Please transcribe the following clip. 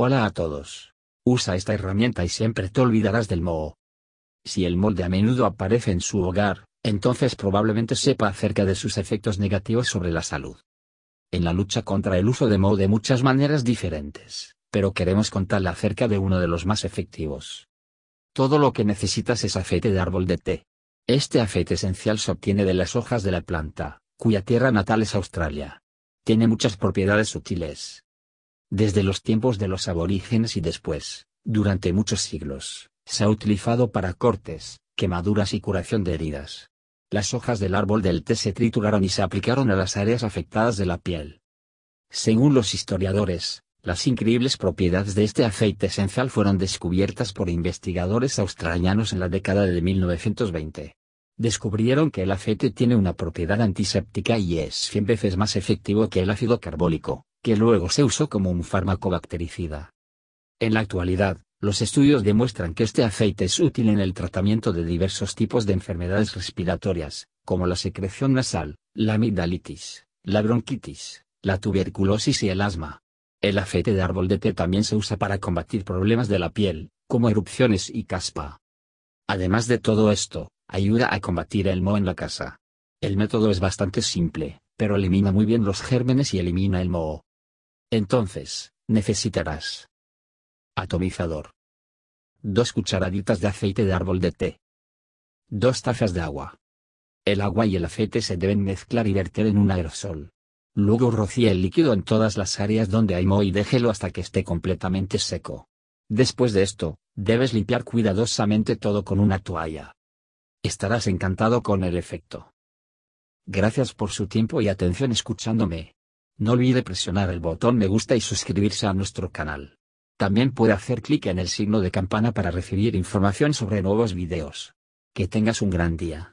Hola a todos. Usa esta herramienta y siempre te olvidarás del moho. Si el molde a menudo aparece en su hogar, entonces probablemente sepa acerca de sus efectos negativos sobre la salud. En la lucha contra el uso de moho de muchas maneras diferentes, pero queremos contarle acerca de uno de los más efectivos. Todo lo que necesitas es aceite de árbol de té. Este aceite esencial se obtiene de las hojas de la planta, cuya tierra natal es Australia. Tiene muchas propiedades sutiles, desde los tiempos de los aborígenes y después, durante muchos siglos, se ha utilizado para cortes, quemaduras y curación de heridas. Las hojas del árbol del té se trituraron y se aplicaron a las áreas afectadas de la piel. Según los historiadores, las increíbles propiedades de este aceite esencial fueron descubiertas por investigadores australianos en la década de 1920. Descubrieron que el aceite tiene una propiedad antiséptica y es 100 veces más efectivo que el ácido carbólico luego se usó como un fármaco bactericida. En la actualidad, los estudios demuestran que este aceite es útil en el tratamiento de diversos tipos de enfermedades respiratorias, como la secreción nasal, la amidalitis, la bronquitis, la tuberculosis y el asma. El aceite de árbol de té también se usa para combatir problemas de la piel, como erupciones y caspa. Además de todo esto, ayuda a combatir el moho en la casa. El método es bastante simple, pero elimina muy bien los gérmenes y elimina el moho. Entonces, necesitarás atomizador. dos cucharaditas de aceite de árbol de té. dos tazas de agua. El agua y el aceite se deben mezclar y verter en un aerosol. Luego rocíe el líquido en todas las áreas donde hay moho y déjelo hasta que esté completamente seco. Después de esto, debes limpiar cuidadosamente todo con una toalla. Estarás encantado con el efecto. Gracias por su tiempo y atención escuchándome. No olvide presionar el botón me gusta y suscribirse a nuestro canal. También puede hacer clic en el signo de campana para recibir información sobre nuevos videos. Que tengas un gran día.